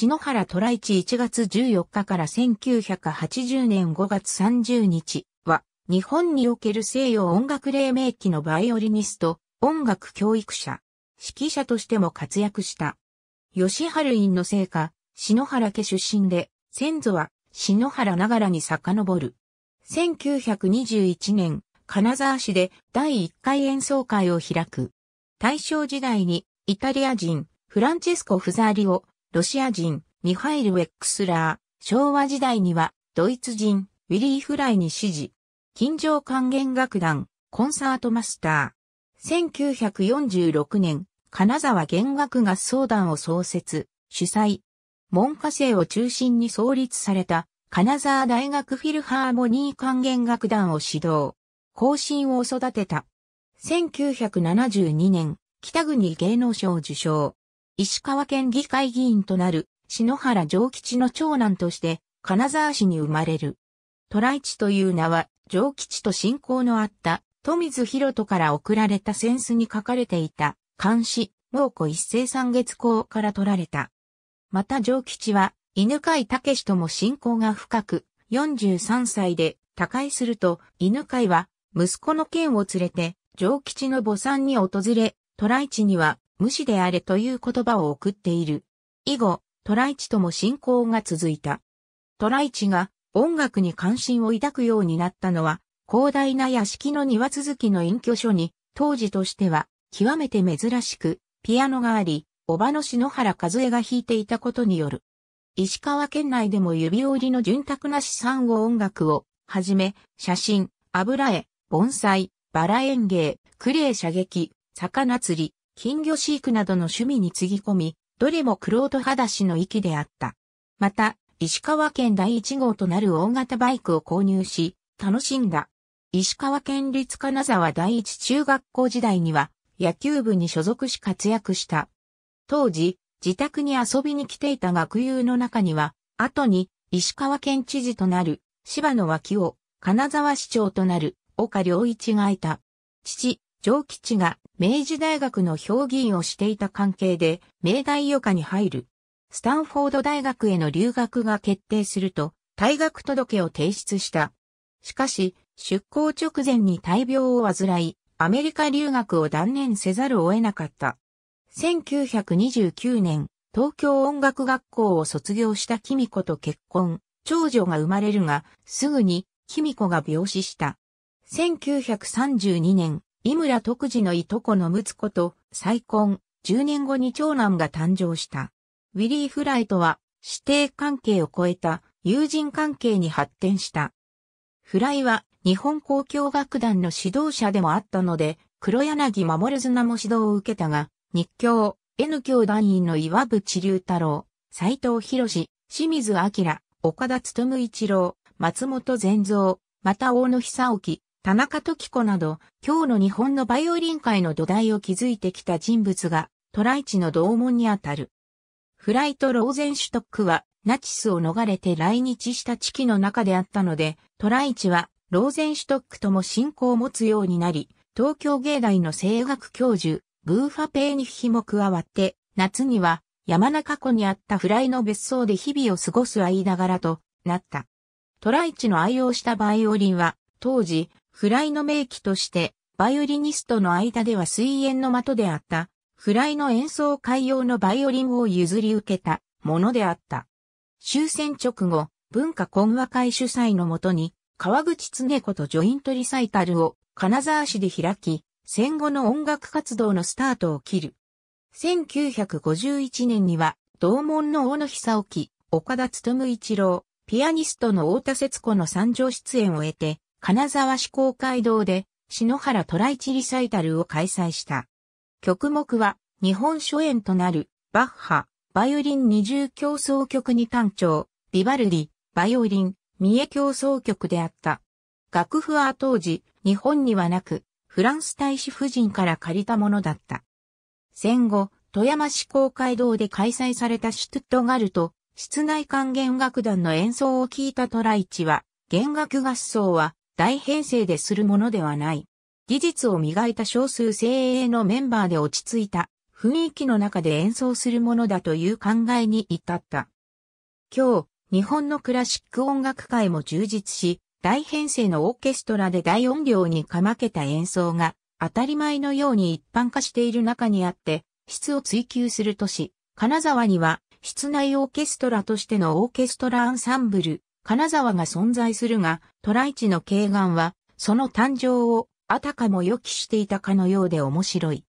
篠原虎一1月14日から1980年5月30日は、日本における西洋音楽黎明期のバイオリニスト、音楽教育者、指揮者としても活躍した。吉春院の生家、篠原家出身で、先祖は篠原ながらに遡る。1921年、金沢市で第1回演奏会を開く。大正時代にイタリア人、フランチェスコ・フザーリをロシア人、ミハイル・ウェックスラー、昭和時代には、ドイツ人、ウィリー・フライに支持。近城管弦楽団、コンサートマスター。1946年、金沢弦楽合奏団を創設、主催。文科生を中心に創立された、金沢大学フィルハーモニー管弦楽団を指導。後進を育てた。1972年、北国芸能賞受賞。石川県議会議員となる篠原上吉の長男として金沢市に生まれる。トライチという名は上吉と親交のあった富津博人から送られた扇子に書かれていた漢詩、猛虎一世三月公から取られた。また上吉は犬飼武とも親交が深く、43歳で他界すると犬飼は息子の剣を連れて上吉のさんに訪れ、トライチには無視であれという言葉を送っている。以後、トライチとも信仰が続いた。トライチが音楽に関心を抱くようになったのは、広大な屋敷の庭続きの隠居所に、当時としては極めて珍しく、ピアノがあり、おばの篠原和江が弾いていたことによる。石川県内でも指折りの潤沢な資産を音楽を、はじめ、写真、油絵、盆栽、バラ園芸、クレー射撃、魚釣り、金魚飼育などの趣味につぎ込み、どれも玄人裸足の域であった。また、石川県第一号となる大型バイクを購入し、楽しんだ。石川県立金沢第一中学校時代には、野球部に所属し活躍した。当時、自宅に遊びに来ていた学友の中には、後に石川県知事となる柴野脇を、金沢市長となる岡良一がいた。父、上吉が明治大学の評議員をしていた関係で、明大予科に入る。スタンフォード大学への留学が決定すると、退学届を提出した。しかし、出校直前に大病を患い、アメリカ留学を断念せざるを得なかった。1929年、東京音楽学校を卒業したキミコと結婚、長女が生まれるが、すぐにキミコが病死した。1932年、井村徳次のいとこの睦子と再婚、10年後に長男が誕生した。ウィリー・フライとは、指定関係を超えた友人関係に発展した。フライは日本交響楽団の指導者でもあったので、黒柳守綱も指導を受けたが、日教、N 教団員の岩渕隆太郎、斎藤博清水明、岡田努一郎、松本善造、また大野久興、田中時子など、今日の日本のバイオリン界の土台を築いてきた人物が、トライチの同門にあたる。フライト・ローゼンシュトックは、ナチスを逃れて来日した地期の中であったので、トライチは、ローゼンシュトックとも親交を持つようになり、東京芸大の声楽教授、グーファペーニヒも加わって、夏には山中湖にあったフライの別荘で日々を過ごす間柄となった。トライチの愛用したバイオリンは、当時、フライの名器として、バイオリニストの間では水煙の的であった、フライの演奏会用のバイオリンを譲り受けたものであった。終戦直後、文化懇和会主催のもとに、川口恒子とジョイントリサイタルを金沢市で開き、戦後の音楽活動のスタートを切る。1951年には、同門の大野久沖、岡田努一郎、ピアニストの太田節子の参上出演を得て、金沢市公会堂で、篠原トライチリサイタルを開催した。曲目は、日本初演となる、バッハ、バイオリン二重競争曲に単調、ビバルディ、バイオリン、三重競争曲であった。楽譜は当時、日本にはなく、フランス大使夫人から借りたものだった。戦後、富山市公会堂で開催されたシュトットガルト、室内管弦楽団の演奏を聴いたトライチは、弦楽合奏は、大編成でするものではない。技術を磨いた少数精鋭のメンバーで落ち着いた雰囲気の中で演奏するものだという考えに至った。今日、日本のクラシック音楽界も充実し、大編成のオーケストラで大音量にかまけた演奏が当たり前のように一般化している中にあって、質を追求する都市、金沢には室内オーケストラとしてのオーケストラアンサンブル、金沢が存在するが、ライチの慶岸は、その誕生を、あたかも予期していたかのようで面白い。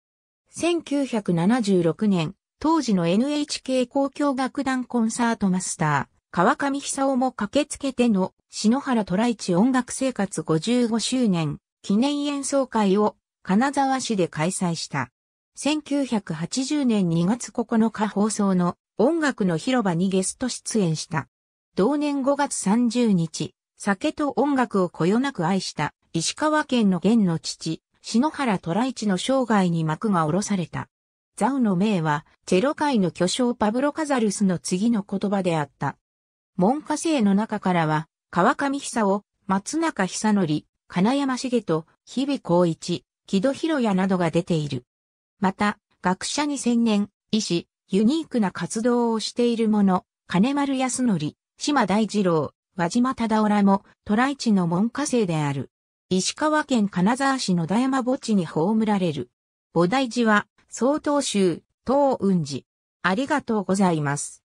1976年、当時の NHK 交響楽団コンサートマスター、川上久夫も駆けつけての、篠原渡来音楽生活55周年、記念演奏会を、金沢市で開催した。1980年2月9日放送の音楽の広場にゲスト出演した。同年5月30日、酒と音楽をこよなく愛した石川県の元の父、篠原虎一の生涯に幕が下ろされた。ザウの名は、チェロ界の巨匠パブロ・カザルスの次の言葉であった。門下生の中からは、川上久夫、松中久則、金山茂人、日々光一、木戸博也などが出ている。また、学者に専念、医師、ユニークな活動をしている者、金丸康則、島大二郎、和島忠夫も、トライチの門下生である。石川県金沢市の田山墓地に葬られる。菩提寺は、曹洞州、東雲寺。ありがとうございます。